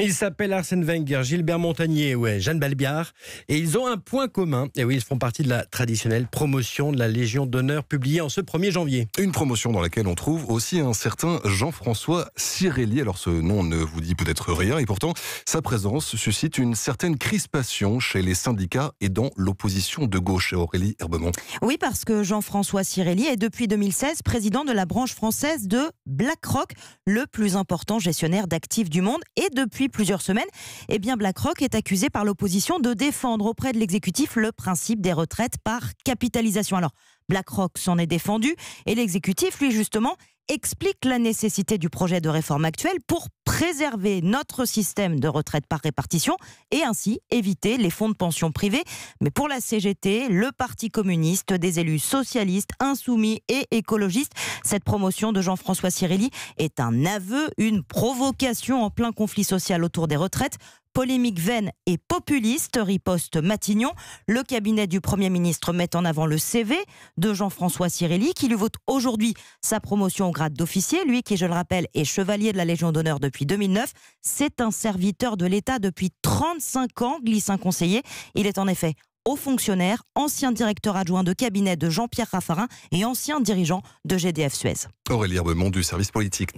Ils s'appellent Arsène Wenger, Gilbert Montagnier, ouais, Jeanne Balbiard. Et ils ont un point commun. Et oui, ils font partie de la traditionnelle promotion de la Légion d'honneur publiée en ce 1er janvier. Une promotion dans laquelle on trouve aussi un certain Jean-François Cirelli. Alors ce nom ne vous dit peut-être rien et pourtant sa présence suscite une certaine crispation chez les syndicats et dans l'opposition de gauche. Aurélie Herbemont. Oui, parce que Jean-François Cirelli est depuis 2016 président de la branche française de BlackRock, le plus important gestionnaire d'actifs du monde. Et depuis plusieurs semaines, eh bien BlackRock est accusé par l'opposition de défendre auprès de l'exécutif le principe des retraites par capitalisation. Alors, BlackRock s'en est défendu et l'exécutif, lui justement, explique la nécessité du projet de réforme actuel pour préserver notre système de retraite par répartition et ainsi éviter les fonds de pension privés. Mais pour la CGT, le Parti communiste, des élus socialistes, insoumis et écologistes, cette promotion de Jean-François Cirelli est un aveu, une provocation en plein conflit social autour des retraites polémique vaine et populiste, riposte Matignon. Le cabinet du Premier ministre met en avant le CV de Jean-François Cirelli, qui lui vote aujourd'hui sa promotion au grade d'officier, lui qui, je le rappelle, est chevalier de la Légion d'honneur depuis 2009. C'est un serviteur de l'État depuis 35 ans, glisse un conseiller. Il est en effet haut fonctionnaire, ancien directeur adjoint de cabinet de Jean-Pierre Raffarin et ancien dirigeant de GDF Suez. Aurélie du service politique.